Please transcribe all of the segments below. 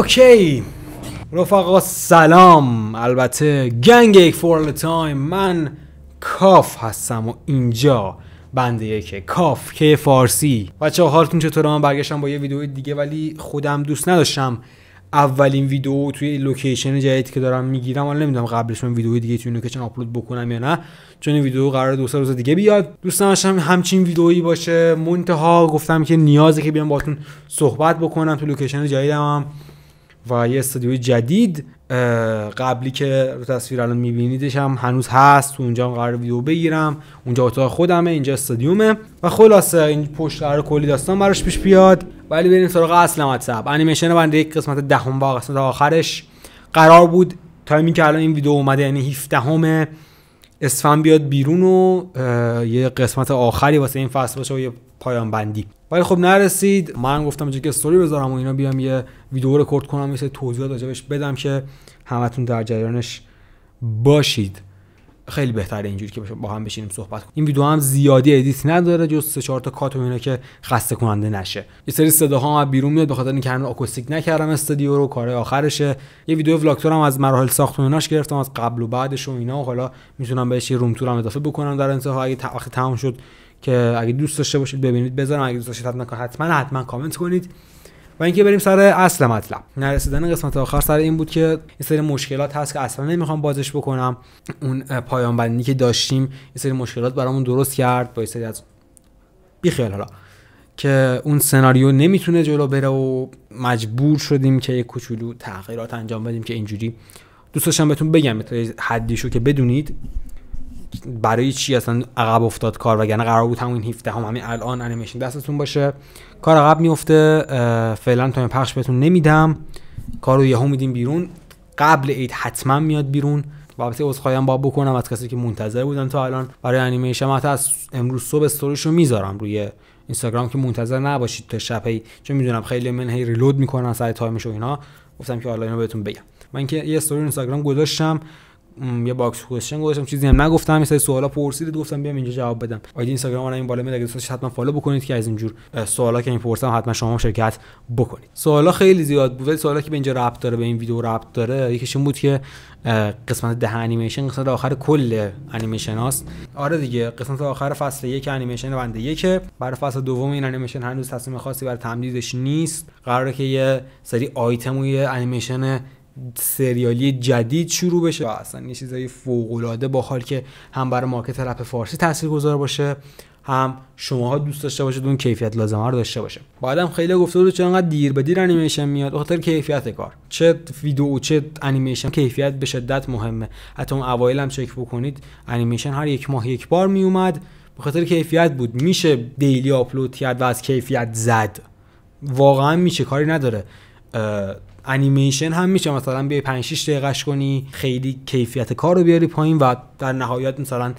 اوکی رفقا سلام البته گنگ یک فورل تایم من کاف هستم و اینجا بنده که کاف که فارسی بچه حالتون چطور من برگشتم با یه ویدیو دیگه ولی خودم دوست نداشتم اولین ویدیو توی لوکیشن جدید که دارم میگیرم حالا نمیدونم قبلش من ویدیو دیگه توی لوکیشن آپلود بکنم یا نه چون این ویدیو قرار دو سه روز دیگه بیاد دوست داشتم همچین ویدیویی باشه منتها گفتم که نیازه که بیام باهاتون صحبت بکنم تو لوکیشن جدیدم و یه استودیوی جدید قبلی که رو تصویر الان میبینیدش هم هنوز هست تو اونجا هم قرار ویدیو بگیرم اونجا اتاق خودمه اینجا استادیومه و خلاصه این پشت قرار کلی داستان براش پیش بیاد ولی بریم سراغ اصل مطلب انیمیشن بنده یک قسمت دهم ده و قسمت آخرش قرار بود تایمی که الان این ویدیو اومده یعنی 17 اسفن بیاد بیرون و یه قسمت آخری واسه این فصل باشه و یه پایان بندی ولی خب نرسید من گفتم اینجا که استوری بذارم و اینا بیام یه ویدیو رکورد کنم یه توضیحات راجبش بدم که همتون در جریانش باشید خیلی بهتره اینجوری که با هم بشینیم صحبت کنیم این ویدیو هم زیادی ادیت نداره جز سه چهار تا کات و که خسته کننده نشه یه سری صداها هم بیرون میاد به اینکه هنوز آکوستیک نکردم استودیو رو کار آخرشه یه ویدیو ولاگ هم از مراحل ساخت و ایناش گرفتم از قبل و بعدش و اینا و حالا میتونم بهش یه روم هم اضافه بکنم در انتها اگه وقتی تموم شد که اگه دوست داشته باشید ببینید بذارم اگه دوست داشتید حتما, حتما کامنت کنید و اینکه بریم سر اصل مطلب نرسیدن قسمت آخر سر این بود که یه سری مشکلات هست که اصلا نمیخوام بازش بکنم اون پایان بندی که داشتیم یه سری مشکلات برامون درست کرد با سری از بیخیال حالا که اون سناریو نمیتونه جلو بره و مجبور شدیم که یه کوچولو تغییرات انجام بدیم که اینجوری دوست داشتم بهتون بگم تا حدیشو که بدونید برای چی اصلا عقب افتاد کار وگرنه قرار بود هم این هفته هم همین الان انیمیشن دستتون باشه کار عقب میفته فعلا تا پخش بهتون نمیدم کار رو یهو میدیم بیرون قبل عید حتما میاد بیرون و البته از خواهیم بکنم از کسی که منتظر بودن تا الان برای انیمیشن من از امروز صبح استوریش رو میذارم روی اینستاگرام که منتظر نباشید تا شب هی چون میدونم خیلی من هی ریلود میکنن سر تایمش و اینا گفتم که حالا اینو بهتون بگم من که یه استوری اینستاگرام گذاشتم یه باکس کوشن گذاشتم چیزی هم نگفتم این سری سوالا پرسید گفتم بیام اینجا جواب بدم آیدی اینستاگرام من این بالا میاد اگه حتما فالو بکنید که از اینجور سوالا که این پرسم حتما شما شرکت بکنید سوالا خیلی زیاد بود ولی سوالا که به اینجا ربط داره به این ویدیو ربط داره یکیش این بود که قسمت ده انیمیشن قسمت آخر کل انیمیشن هاست آره دیگه قسمت آخر فصل یک انیمیشن بنده یک برای فصل دوم این انیمیشن هنوز تصمیم خاصی برای تمدیدش نیست قراره که یه سری آیتم و انیمیشن سریالی جدید شروع بشه و اصلا یه چیزای فوق العاده باحال که هم برای مارکت رپ فارسی تاثیرگذار باشه هم شماها دوست داشته باشید اون کیفیت لازمه رو داشته باشه بعدم خیلی گفته بود چرا انقدر دیر به دیر انیمیشن میاد خاطر کیفیت کار چه ویدیو چه انیمیشن کیفیت به شدت مهمه حتی اون اوایل هم چک بکنید انیمیشن هر یک ماه یک بار میومد به خاطر کیفیت بود میشه دیلی آپلود کرد و از کیفیت زد واقعا میشه کاری نداره انیمیشن هم میشه مثلا بیای 5 6 دقیقش کنی خیلی کیفیت کار رو بیاری پایین و در نهایت مثلا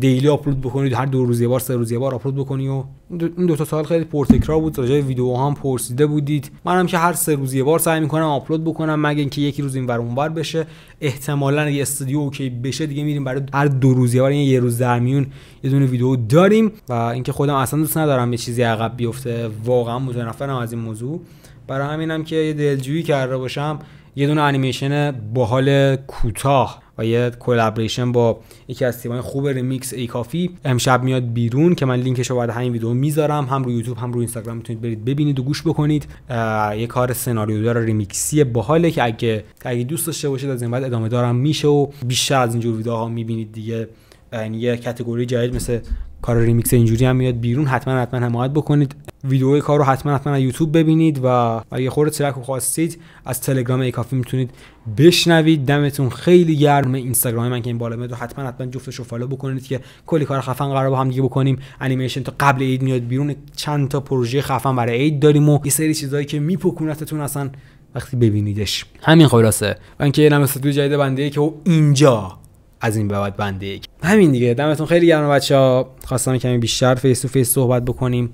دیلی آپلود بکنید هر دو روز بار سه روز بار آپلود بکنی و این دو تا سال خیلی پرتکرار بود راجع ویدیو هم پرسیده بودید منم که هر سه روز یه بار سعی میکنم آپلود بکنم مگه اینکه یکی روز اینور اونور بشه احتمالا یه استودیو اوکی بشه دیگه میریم برای هر دو روز یه بار یعنی یه روز در میون یه دونه ویدیو داریم و اینکه خودم اصلا دوست ندارم یه چیزی عقب بیفته واقعا متنفرم از این موضوع برای همینم که یه دلجویی کرده باشم یه دونه انیمیشن باحال کوتاه و یه کلابریشن با یکی از تیمای خوب ریمیکس ای کافی امشب میاد بیرون که من لینکش رو بعد همین ویدیو میذارم هم روی یوتیوب هم روی اینستاگرام میتونید برید ببینید و گوش بکنید یه کار سناریو دار ریمیکسی باحاله که اگه اگه دوست داشته باشید از این بعد ادامه دارم میشه و بیشتر از اینجور ویدیوها میبینید دیگه این یه کاتگوری جدید مثل کار ریمیکس اینجوری هم میاد بیرون حتما حتما حمایت بکنید ویدیو کار رو حتما حتما از یوتیوب ببینید و اگه خورد ترک رو خواستید از تلگرام ای کافی میتونید بشنوید دمتون خیلی گرم اینستاگرام من که این بالا میاد حتما حتما جفتش رو فالو بکنید که کلی کار خفن قرار با هم دیگه بکنیم انیمیشن تو قبل عید میاد بیرون چند تا پروژه خفن برای عید داریم و یه سری چیزایی که میپکونتتون اصلا وقتی ببینیدش همین خلاصه من که تو جدید بنده ای که اینجا از این بابت بنده یک همین دیگه دمتون خیلی گرم بچه ها خواستم کمی بیشتر فیس تو فیس صحبت بکنیم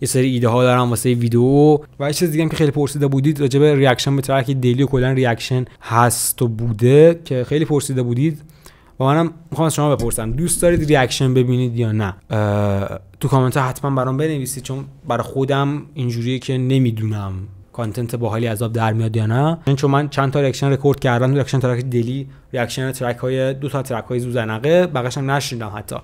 یه سری ایده ها دارم واسه ویدیو و یه چیز دیگه که خیلی پرسیده بودید راجع به ریاکشن به ترک دیلی و کلا ریاکشن هست و بوده که خیلی پرسیده بودید و منم میخوام شما بپرسم دوست دارید ریاکشن ببینید یا نه تو کامنت ها حتما برام بنویسید چون برای خودم اینجوریه که نمیدونم کانتنت باحالی عذاب در میاد یا نه چون من چند تا ریاکشن رکورد کردم ریاکشن ترک دلی ریکشن ترک های دو تا ترک های زوزنقه بقیش هم نشنیدم حتی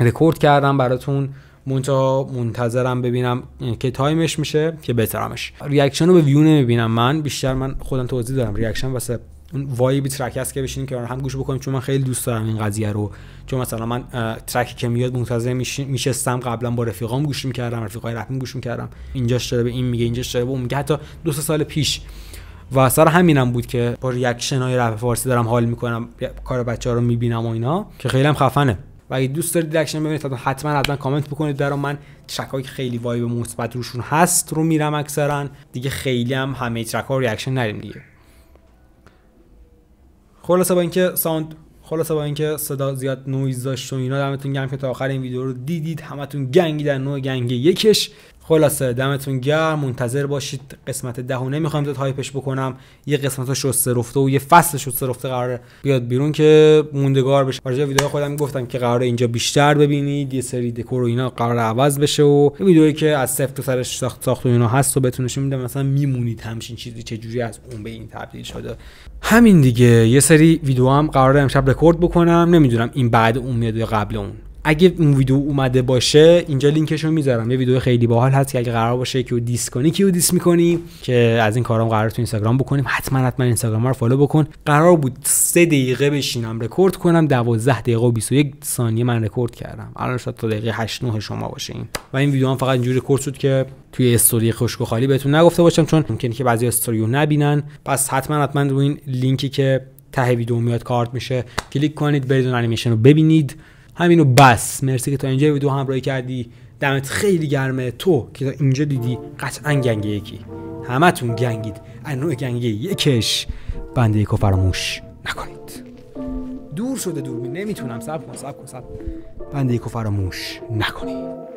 رکورد کردم براتون منتها منتظرم ببینم که تایمش میشه که بهترمش ریاکشن رو به ویو نمیبینم من بیشتر من خودم توضیح دارم ریاکشن واسه اون وای بی ترک هست که بشینیم که هم گوش بکنیم چون من خیلی دوست دارم این قضیه رو چون مثلا من ترک که میاد منتظر میشستم قبلا با رفیقام گوش میکردم رفیقای رپیم گوش میکردم اینجا شده به این میگه اینجا شده به اون میگه حتی دو سه سال پیش و سر همینم بود که با ریاکشن های رپ فارسی دارم حال میکنم کار بچه ها رو میبینم و اینا که خیلی هم خفنه و اگه دوست دارید ریاکشن ببینید حتما حتما کامنت بکنید درو من ترک که خیلی وایب مثبت روشون هست رو میرم اکثرا دیگه خیلی هم همه ترک ها ریاکشن ندیم دیگه خلاصه با اینکه ساوند خلاصه با اینکه صدا زیاد نویز داشت و اینا دمتون گرم که تا آخر این ویدیو رو دیدید همتون گنگی در نوع گنگ یکش خلاصه دمتون گرم منتظر باشید قسمت و میخوام تا تایپش بکنم یه قسمت شسته رفته و یه فصل شسته رفته قرار بیاد بیرون که موندگار بشه راجع ویدیو خودم گفتم که قرار اینجا بیشتر ببینید یه سری دکور و اینا قرار عوض بشه و یه ویدیویی که از صفر و سرش ساخت ساخت و اینا هست و بتونشون میدم مثلا میمونید همشین چیزی چه جوری از اون به این تبدیل شده همین دیگه یه سری ویدیو هم قرار امشب رکورد بکنم نمیدونم این بعد اون میاد یا قبل اون اگه اون ویدیو اومده باشه اینجا لینکش رو میذارم یه ویدیو خیلی باحال هست که اگه قرار باشه که دیس کنی کیو دیس میکنی که از این کارام قرار تو اینستاگرام بکنیم حتما حتما اینستاگرام رو فالو بکن قرار بود 3 دقیقه بشینم رکورد کنم 12 دقیقه و 21 ثانیه من رکورد کردم الان شاید تا دقیقه 8 9 شما باشه این و این ویدیو هم فقط اینجوری رکورد شد که توی استوری خوشگو خالی بهتون نگفته باشم چون ممکنه که بعضی استوریو نبینن پس حتما حتما رو این لینکی که ته ویدیو میاد کارت میشه کلیک کنید برید اون انیمیشن رو ببینید همینو بس مرسی که تا اینجا ویدیو همراهی کردی دمت خیلی گرمه تو که تا اینجا دیدی قطعا گنگ یکی همتون گنگید نوع گنگ یکش بنده یکو فراموش نکنید دور شده دور می نمیتونم سب کن سب کن سب بنده یکو فراموش نکنید